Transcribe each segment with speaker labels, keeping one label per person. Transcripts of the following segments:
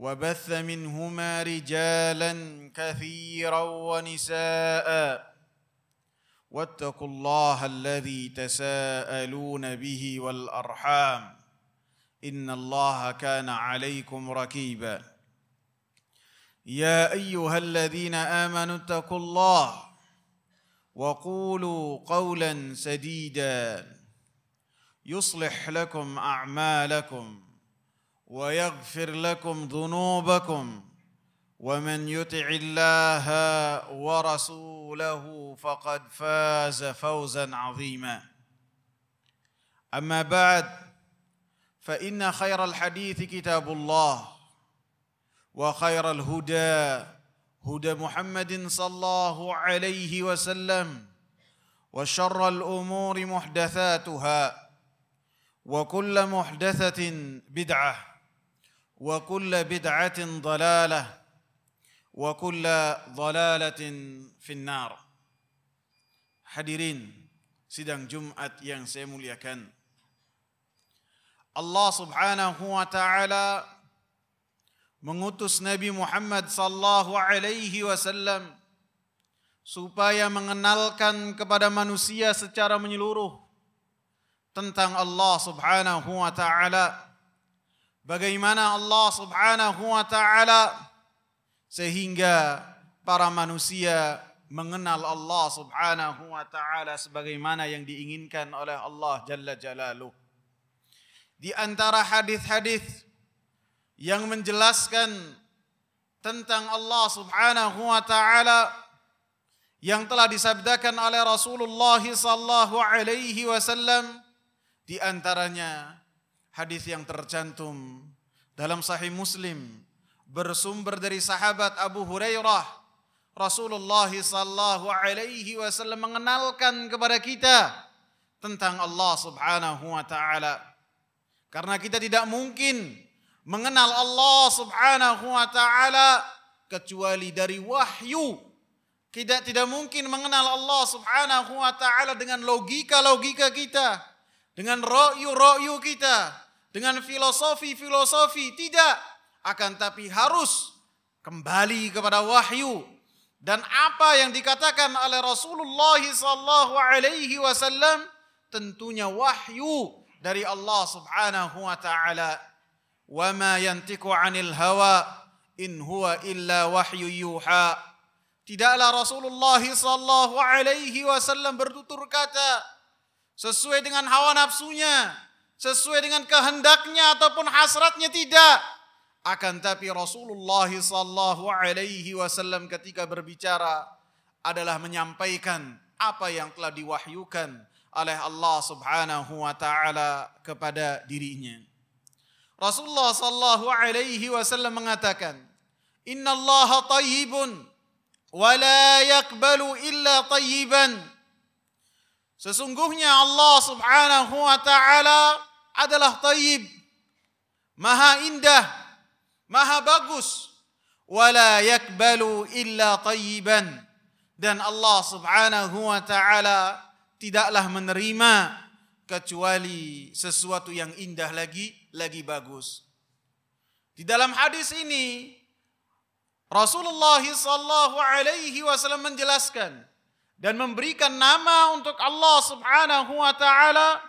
Speaker 1: وبث منهما رجالا كثيرا ونساء واتقوا الله الذي تساءلون به والارحام ان الله كان عليكم ركيبا يا ايها الذين امنوا اتقوا الله وقولوا قولا سديدا يصلح لكم اعمالكم ويغفر لكم ذنوبكم ومن يطع الله ورسوله فقد فاز فوزا عظيما اما بعد فان خير الحديث كتاب الله وخير الهدى هدى محمد صلى الله عليه وسلم وشر الامور محدثاتها وكل محدثه بدعه وكل بدعة ضلالة وكل ضلالة في النار حديرين سيدان جمعه yang saya الله سبحانه وتعالى mengutus Nabi Muhammad sallallahu alaihi wasallam supaya mengenalkan kepada manusia secara menyeluruh tentang Allah subhanahu wa ta'ala bagaimana Allah Subhanahu wa taala sehingga para manusia mengenal Allah Subhanahu wa taala sebagaimana yang diinginkan oleh Allah Jalla Jalaluh. Di antara hadis-hadis yang menjelaskan tentang Allah Subhanahu wa taala yang telah disabdakan oleh Rasulullah sallallahu alaihi wasallam di antaranya hadis yang tercantum dalam Sahih Muslim bersumber dari sahabat Abu Hurairah Rasulullah sallallahu alaihi wasallam mengenalkan kepada kita tentang Allah Subhanahu wa taala. Karena kita tidak mungkin mengenal Allah Subhanahu wa taala kecuali dari wahyu. Tidak tidak mungkin mengenal Allah Subhanahu wa taala dengan logika-logika kita dengan royu-royu kita, dengan filosofi-filosofi, tidak. Akan tapi harus kembali kepada wahyu dan apa yang dikatakan oleh Rasulullah sallallahu alaihi wasallam tentunya wahyu dari Allah Subhanahu wa taala. Wa ma yantiqu 'anil hawa in huwa illa wahyu yuha. Tidaklah Rasulullah sallallahu alaihi wasallam bertutur kata sesuai dengan hawa nafsunya, sesuai dengan kehendaknya ataupun hasratnya tidak. Akan tapi Rasulullah sallallahu alaihi wasallam ketika berbicara adalah menyampaikan apa yang telah diwahyukan oleh Allah Subhanahu wa taala kepada dirinya. Rasulullah sallallahu alaihi wasallam mengatakan, "Inna Allah tayyibun wa la yakbalu illa tayyiban." Sesungguhnya Allah Subhanahu wa taala adalah tayyib, maha indah, maha bagus. Wala yakbalu illa tayyiban. Dan Allah Subhanahu wa taala tidaklah menerima kecuali sesuatu yang indah lagi lagi bagus. Di dalam hadis ini Rasulullah sallallahu alaihi wasallam menjelaskan dan memberikan nama untuk Allah Subhanahu wa taala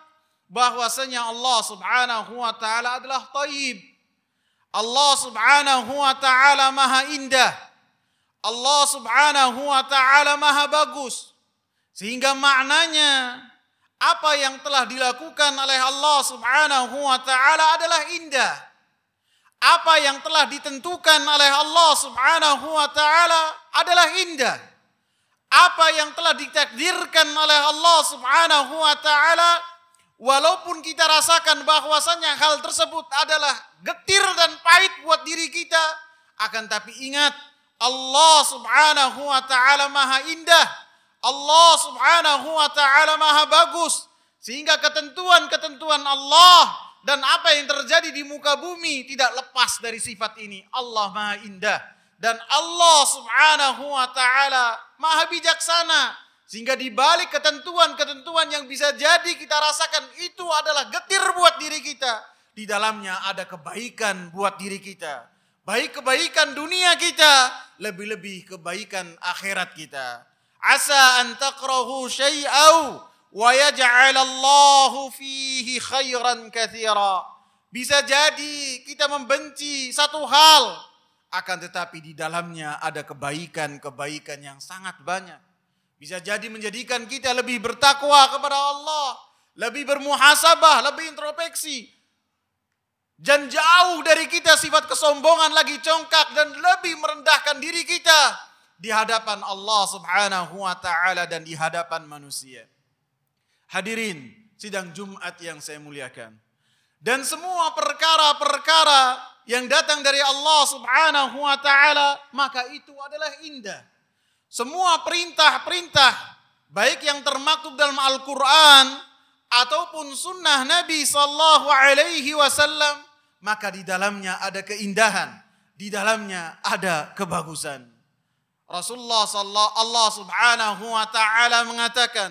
Speaker 1: bahwasanya Allah Subhanahu wa taala adalah thayyib. Allah Subhanahu wa taala Maha Indah. Allah Subhanahu wa taala Maha Bagus. Sehingga maknanya apa yang telah dilakukan oleh Allah Subhanahu wa taala adalah indah. Apa yang telah ditentukan oleh Allah Subhanahu wa taala adalah indah apa yang telah ditakdirkan oleh Allah Subhanahu wa taala walaupun kita rasakan bahwasanya hal tersebut adalah getir dan pahit buat diri kita akan tapi ingat Allah Subhanahu wa taala Maha Indah Allah Subhanahu wa taala Maha Bagus sehingga ketentuan-ketentuan Allah dan apa yang terjadi di muka bumi tidak lepas dari sifat ini Allah Maha Indah dan Allah Subhanahu wa taala Maha bijaksana sehingga dibalik ketentuan-ketentuan yang bisa jadi kita rasakan itu adalah getir buat diri kita. Di dalamnya ada kebaikan buat diri kita. Baik kebaikan dunia kita, lebih-lebih kebaikan akhirat kita. Asa an taqrahu syai'au wa yaj'alallahu fihi khairan kathira. Bisa jadi kita membenci satu hal akan tetapi di dalamnya ada kebaikan-kebaikan yang sangat banyak. Bisa jadi menjadikan kita lebih bertakwa kepada Allah. Lebih bermuhasabah, lebih introspeksi. Dan jauh dari kita sifat kesombongan lagi congkak dan lebih merendahkan diri kita di hadapan Allah Subhanahu wa taala dan di hadapan manusia. Hadirin sidang Jumat yang saya muliakan dan semua perkara-perkara yang datang dari Allah Subhanahu wa taala maka itu adalah indah. Semua perintah-perintah baik yang termaktub dalam Al-Qur'an ataupun sunnah Nabi sallallahu alaihi wasallam maka di dalamnya ada keindahan, di dalamnya ada kebagusan. Rasulullah sallallahu Allah Subhanahu wa taala mengatakan,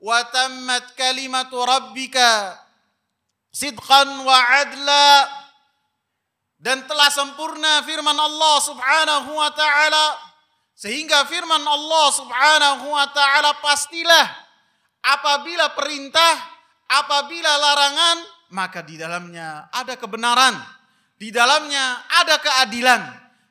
Speaker 1: "Wa tammat kalimatu rabbika sidqan wa adla dan telah sempurna firman Allah Subhanahu wa taala sehingga firman Allah Subhanahu wa taala pastilah apabila perintah apabila larangan maka di dalamnya ada kebenaran di dalamnya ada keadilan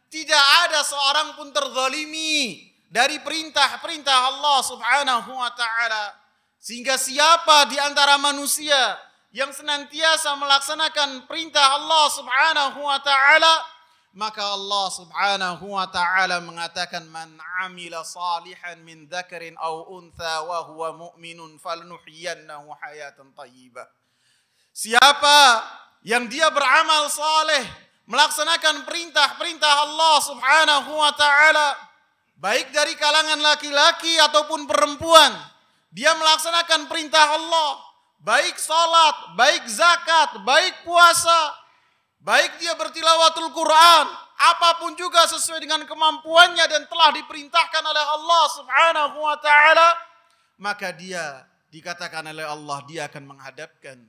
Speaker 1: tidak ada seorang pun terzalimi dari perintah-perintah Allah Subhanahu wa taala sehingga siapa di antara manusia yang senantiasa melaksanakan perintah Allah Subhanahu wa taala maka Allah Subhanahu wa taala mengatakan man amila salihan min dzakarin aw untha wa huwa mu'minun falnuhyiyannahu hayatan thayyibah Siapa yang dia beramal saleh, melaksanakan perintah-perintah Allah Subhanahu wa taala, baik dari kalangan laki-laki ataupun perempuan, dia melaksanakan perintah Allah, baik sholat baik zakat, baik puasa, baik dia bertilawatul Quran, apapun juga sesuai dengan kemampuannya dan telah diperintahkan oleh Allah Subhanahu wa taala, maka dia dikatakan oleh Allah dia akan menghadapkan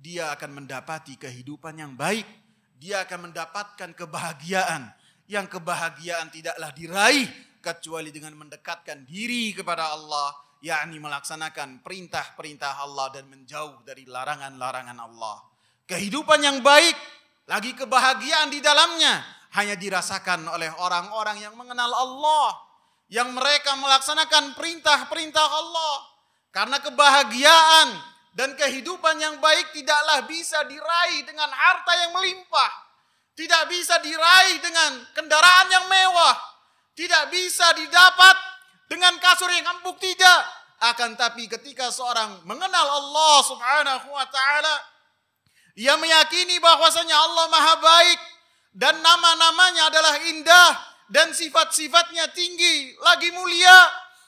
Speaker 1: dia akan mendapati kehidupan yang baik, dia akan mendapatkan kebahagiaan. Yang kebahagiaan tidaklah diraih kecuali dengan mendekatkan diri kepada Allah yakni melaksanakan perintah-perintah Allah dan menjauh dari larangan-larangan Allah. Kehidupan yang baik, lagi kebahagiaan di dalamnya hanya dirasakan oleh orang-orang yang mengenal Allah, yang mereka melaksanakan perintah-perintah Allah. Karena kebahagiaan dan kehidupan yang baik tidaklah bisa diraih dengan harta yang melimpah, tidak bisa diraih dengan kendaraan yang mewah, tidak bisa didapat dengan kasur yang empuk tidak. Akan tapi ketika seorang mengenal Allah subhanahu wa ta'ala. Ia meyakini bahwasanya Allah maha baik. Dan nama-namanya adalah indah. Dan sifat-sifatnya tinggi. Lagi mulia.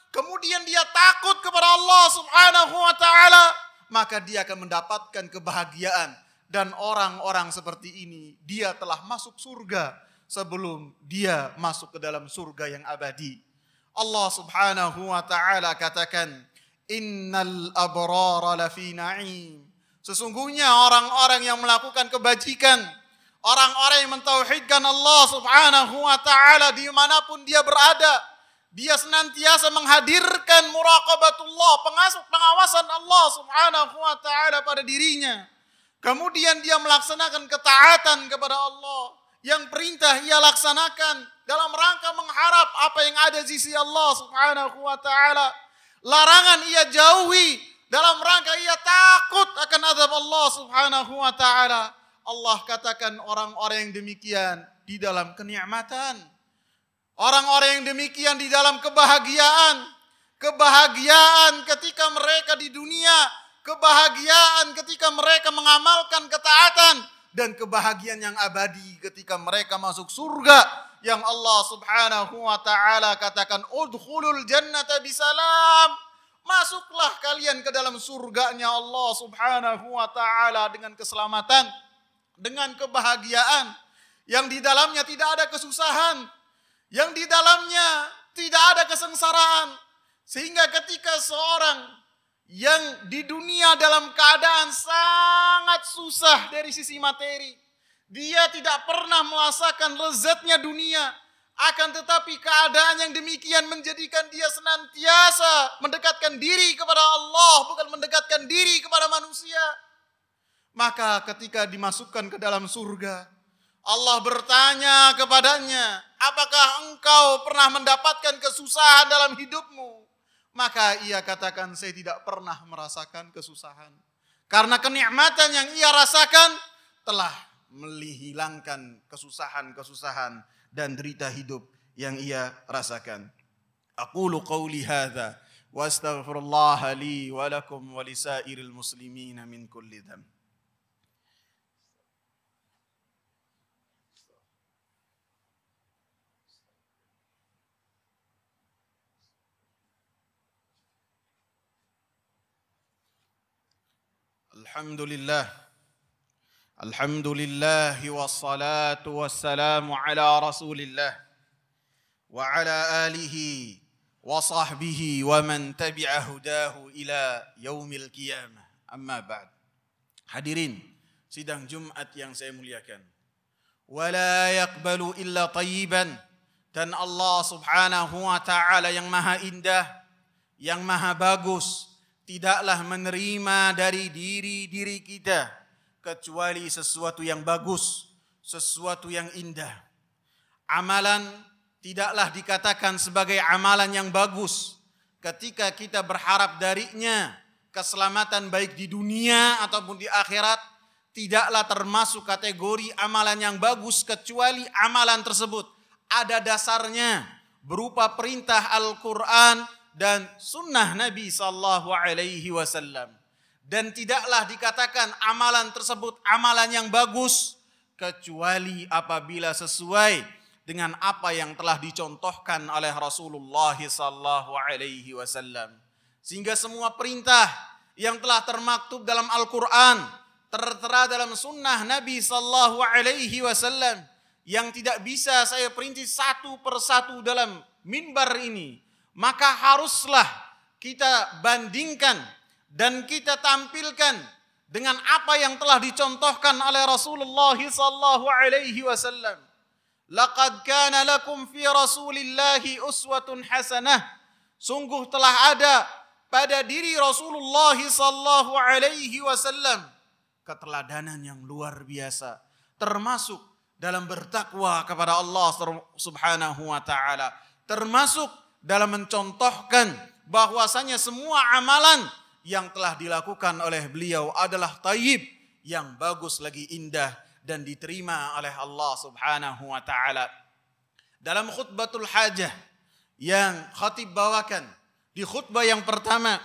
Speaker 1: Kemudian dia takut kepada Allah subhanahu wa ta'ala. Maka dia akan mendapatkan kebahagiaan. Dan orang-orang seperti ini, dia telah masuk surga sebelum dia masuk ke dalam surga yang abadi. Allah Subhanahu wa taala katakan, "Innal abrara lafi na'im." Sesungguhnya orang-orang yang melakukan kebajikan, orang-orang yang mentauhidkan Allah Subhanahu wa taala dimanapun dia berada, dia senantiasa menghadirkan muraqabatullah, pengasuh pengawasan Allah Subhanahu wa taala pada dirinya. Kemudian dia melaksanakan ketaatan kepada Allah yang perintah ia laksanakan dalam rangka mengharap apa yang ada di sisi Allah Subhanahu wa taala. Larangan ia jauhi dalam rangka ia takut akan azab Allah Subhanahu wa taala. Allah katakan orang-orang yang demikian di dalam kenikmatan. Orang-orang yang demikian di dalam kebahagiaan. Kebahagiaan ketika mereka di dunia, kebahagiaan ketika mereka mengamalkan ketaatan, dan kebahagiaan yang abadi ketika mereka masuk surga yang Allah Subhanahu wa taala katakan udkhulul jannata bisalam masuklah kalian ke dalam surganya Allah Subhanahu wa taala dengan keselamatan dengan kebahagiaan yang di dalamnya tidak ada kesusahan yang di dalamnya tidak ada kesengsaraan sehingga ketika seorang yang di dunia dalam keadaan sangat susah dari sisi materi. Dia tidak pernah merasakan lezatnya dunia. Akan tetapi keadaan yang demikian menjadikan dia senantiasa mendekatkan diri kepada Allah, bukan mendekatkan diri kepada manusia. Maka ketika dimasukkan ke dalam surga, Allah bertanya kepadanya, apakah engkau pernah mendapatkan kesusahan dalam hidupmu? Maka ia katakan, saya tidak pernah merasakan kesusahan. Karena kenikmatan yang ia rasakan telah melihilangkan kesusahan-kesusahan dan derita hidup yang ia rasakan. Aqulu qawli hadha wa astaghfirullah li wa lakum wa lisairil muslimina min kulli dhanb. الحمد لله الحمد لله والصلاة والسلام على رسول الله وعلى آله وصحبه ومن تبع هداه إلى يوم القيامة أما بعد حديرين سيدان جمعة yang saya muliakan ولا يقبل إلا طيبا تن الله سبحانه وتعالى yang maha indah باقوس tidaklah menerima dari diri-diri kita kecuali sesuatu yang bagus, sesuatu yang indah. Amalan tidaklah dikatakan sebagai amalan yang bagus ketika kita berharap darinya keselamatan baik di dunia ataupun di akhirat tidaklah termasuk kategori amalan yang bagus kecuali amalan tersebut ada dasarnya berupa perintah Al-Qur'an dan sunnah Nabi Sallallahu Alaihi Wasallam. Dan tidaklah dikatakan amalan tersebut amalan yang bagus, kecuali apabila sesuai dengan apa yang telah dicontohkan oleh Rasulullah Sallallahu Alaihi Wasallam. Sehingga semua perintah yang telah termaktub dalam Al-Quran, tertera dalam sunnah Nabi Sallallahu Alaihi Wasallam, yang tidak bisa saya perinci satu persatu dalam mimbar ini, maka haruslah kita bandingkan dan kita tampilkan dengan apa yang telah dicontohkan oleh Rasulullah sallallahu alaihi wasallam. Laqad kana lakum fi Rasulillah uswatun hasanah. Sungguh telah ada pada diri Rasulullah sallallahu alaihi wasallam keteladanan yang luar biasa termasuk dalam bertakwa kepada Allah Subhanahu wa taala termasuk dalam mencontohkan bahwasanya semua amalan yang telah dilakukan oleh beliau adalah taib yang bagus lagi indah dan diterima oleh Allah Subhanahu wa taala. Dalam khutbatul hajah yang khatib bawakan di khutbah yang pertama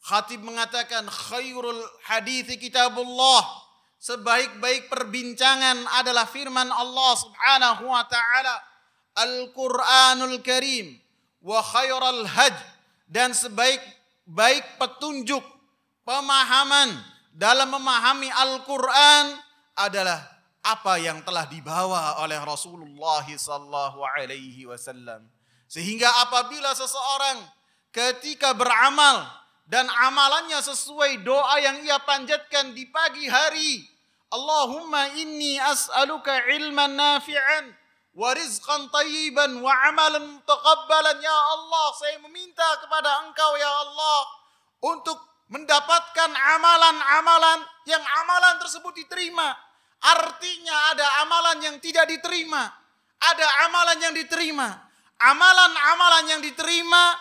Speaker 1: khatib mengatakan khairul hadits kitabullah sebaik-baik perbincangan adalah firman Allah Subhanahu wa taala Al-Qur'anul Karim wa khairal haj dan sebaik baik petunjuk pemahaman dalam memahami Al-Qur'an adalah apa yang telah dibawa oleh Rasulullah sallallahu alaihi wasallam. Sehingga apabila seseorang ketika beramal dan amalannya sesuai doa yang ia panjatkan di pagi hari, Allahumma inni as'aluka ilman nafi'an wa tayyiban wa amalan mutakabbalan. ya Allah saya meminta kepada engkau ya Allah untuk mendapatkan amalan-amalan yang amalan tersebut diterima artinya ada amalan yang tidak diterima ada amalan yang diterima amalan-amalan yang diterima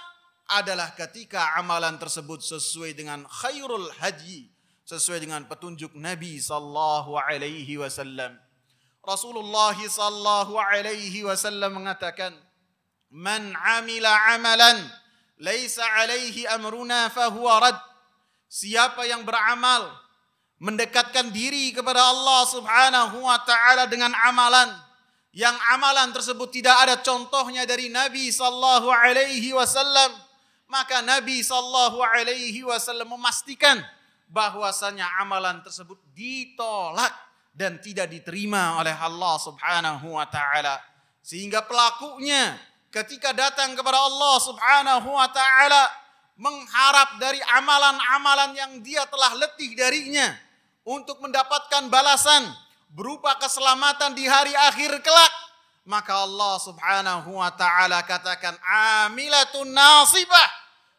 Speaker 1: adalah ketika amalan tersebut sesuai dengan khairul haji sesuai dengan petunjuk Nabi sallallahu alaihi wasallam Rasulullah sallallahu alaihi wasallam mengatakan, "Man 'amila 'amalan laisa 'alaihi amruna fahuwa rad." Siapa yang beramal mendekatkan diri kepada Allah Subhanahu wa taala dengan amalan yang amalan tersebut tidak ada contohnya dari Nabi sallallahu alaihi wasallam maka Nabi sallallahu alaihi wasallam memastikan bahwasanya amalan tersebut ditolak dan tidak diterima oleh Allah Subhanahu wa taala. Sehingga pelakunya ketika datang kepada Allah Subhanahu wa taala mengharap dari amalan-amalan yang dia telah letih darinya untuk mendapatkan balasan berupa keselamatan di hari akhir kelak, maka Allah Subhanahu wa taala katakan amilatun nasibah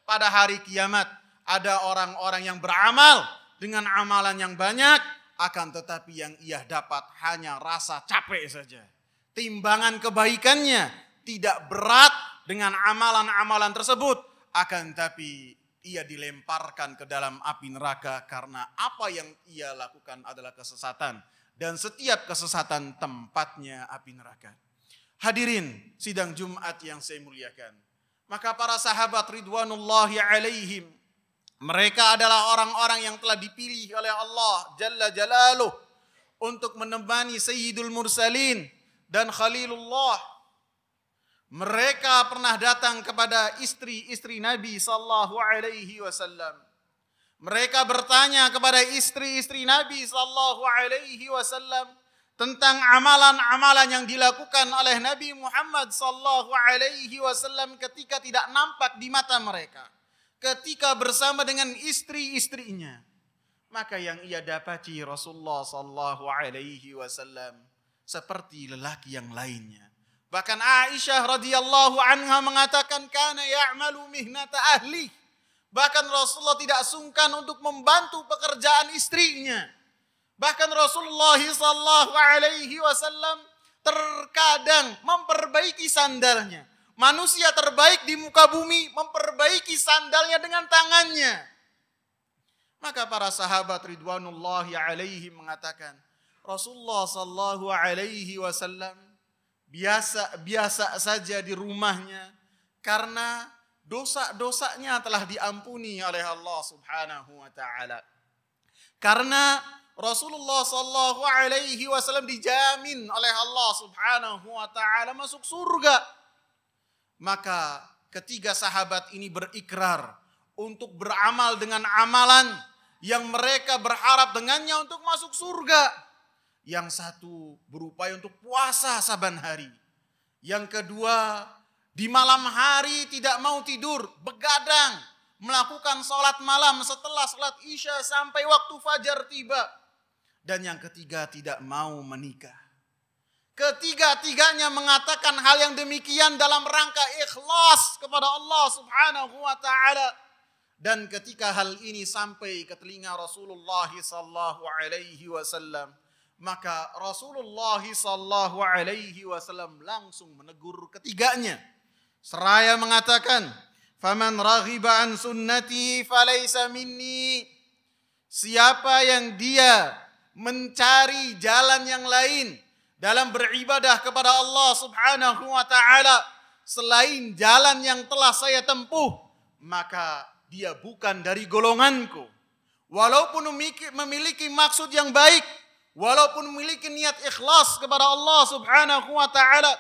Speaker 1: pada hari kiamat ada orang-orang yang beramal dengan amalan yang banyak akan tetapi yang ia dapat hanya rasa capek saja. Timbangan kebaikannya tidak berat dengan amalan-amalan tersebut. Akan tetapi ia dilemparkan ke dalam api neraka karena apa yang ia lakukan adalah kesesatan. Dan setiap kesesatan tempatnya api neraka. Hadirin sidang Jumat yang saya muliakan. Maka para sahabat Ridwanullahi alaihim mereka adalah orang-orang yang telah dipilih oleh Allah Jalla Jalaluh untuk menemani Sayyidul Mursalin dan Khalilullah. Mereka pernah datang kepada istri-istri Nabi sallallahu alaihi wasallam. Mereka bertanya kepada istri-istri Nabi sallallahu alaihi wasallam tentang amalan-amalan yang dilakukan oleh Nabi Muhammad sallallahu alaihi wasallam ketika tidak nampak di mata mereka ketika bersama dengan istri-istrinya. Maka yang ia dapati Rasulullah sallallahu alaihi wasallam seperti lelaki yang lainnya. Bahkan Aisyah radhiyallahu anha mengatakan kana ya'malu mihnata ahli. Bahkan Rasulullah tidak sungkan untuk membantu pekerjaan istrinya. Bahkan Rasulullah sallallahu alaihi wasallam terkadang memperbaiki sandalnya manusia terbaik di muka bumi memperbaiki sandalnya dengan tangannya. Maka para sahabat ridwanullahi alaihi mengatakan, Rasulullah sallallahu alaihi wasallam biasa-biasa saja di rumahnya karena dosa-dosanya telah diampuni oleh Allah Subhanahu wa taala. Karena Rasulullah sallallahu alaihi wasallam dijamin oleh Allah Subhanahu wa taala masuk surga maka ketiga sahabat ini berikrar untuk beramal dengan amalan yang mereka berharap dengannya untuk masuk surga. Yang satu berupaya untuk puasa saban hari. Yang kedua di malam hari tidak mau tidur, begadang, melakukan sholat malam setelah sholat isya sampai waktu fajar tiba. Dan yang ketiga tidak mau menikah. Ketiga-tiganya mengatakan hal yang demikian dalam rangka ikhlas kepada Allah Subhanahu wa taala. Dan ketika hal ini sampai ke telinga Rasulullah sallallahu alaihi wasallam, maka Rasulullah sallallahu alaihi wasallam langsung menegur ketiganya seraya mengatakan, "Faman raghiba an sunnati falaysa minni." Siapa yang dia mencari jalan yang lain, dalam beribadah kepada Allah Subhanahu wa taala selain jalan yang telah saya tempuh, maka dia bukan dari golonganku. Walaupun memiliki maksud yang baik, walaupun memiliki niat ikhlas kepada Allah Subhanahu wa taala,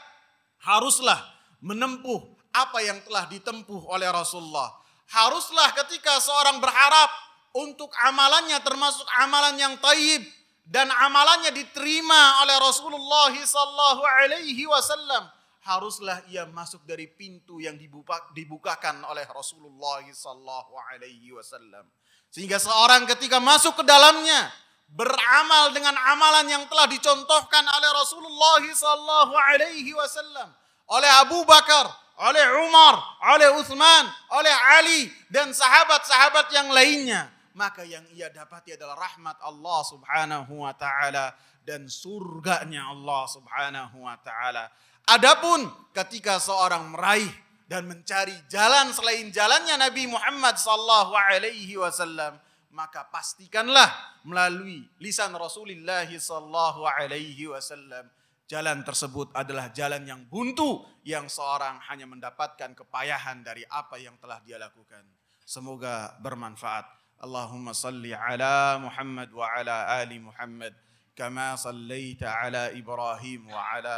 Speaker 1: haruslah menempuh apa yang telah ditempuh oleh Rasulullah. Haruslah ketika seorang berharap untuk amalannya termasuk amalan yang taib, dan amalannya diterima oleh Rasulullah sallallahu alaihi wasallam, haruslah ia masuk dari pintu yang dibuka, dibukakan oleh Rasulullah sallallahu alaihi wasallam. Sehingga seorang ketika masuk ke dalamnya beramal dengan amalan yang telah dicontohkan oleh Rasulullah sallallahu alaihi wasallam, oleh Abu Bakar, oleh Umar, oleh Uthman, oleh Ali dan sahabat-sahabat yang lainnya maka yang ia dapati adalah rahmat Allah Subhanahu wa taala dan surganya Allah Subhanahu wa taala. Adapun ketika seorang meraih dan mencari jalan selain jalannya Nabi Muhammad sallallahu alaihi wasallam, maka pastikanlah melalui lisan Rasulullah sallallahu alaihi wasallam jalan tersebut adalah jalan yang buntu yang seorang hanya mendapatkan kepayahan dari apa yang telah dia lakukan. Semoga bermanfaat. اللهم صل على محمد وعلى ال محمد كما صليت على ابراهيم وعلى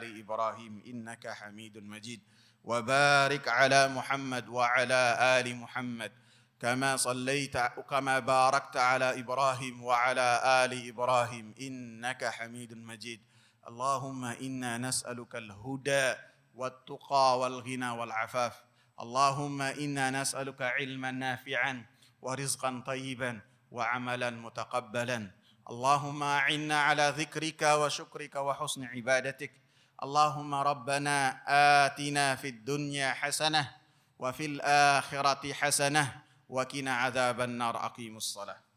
Speaker 1: ال ابراهيم انك حميد مجيد وبارك على محمد وعلى ال محمد كما صليت كما باركت على ابراهيم وعلى ال ابراهيم انك حميد مجيد اللهم انا نسالك الهدى والتقى والغنى والعفاف اللهم انا نسالك علما نافعا ورزقا طيبا وعملا متقبلا اللهم اعنا على ذكرك وشكرك وحسن عبادتك اللهم ربنا اتنا في الدنيا حسنه وفي الاخره حسنه وقنا عذاب النار اقيموا الصلاه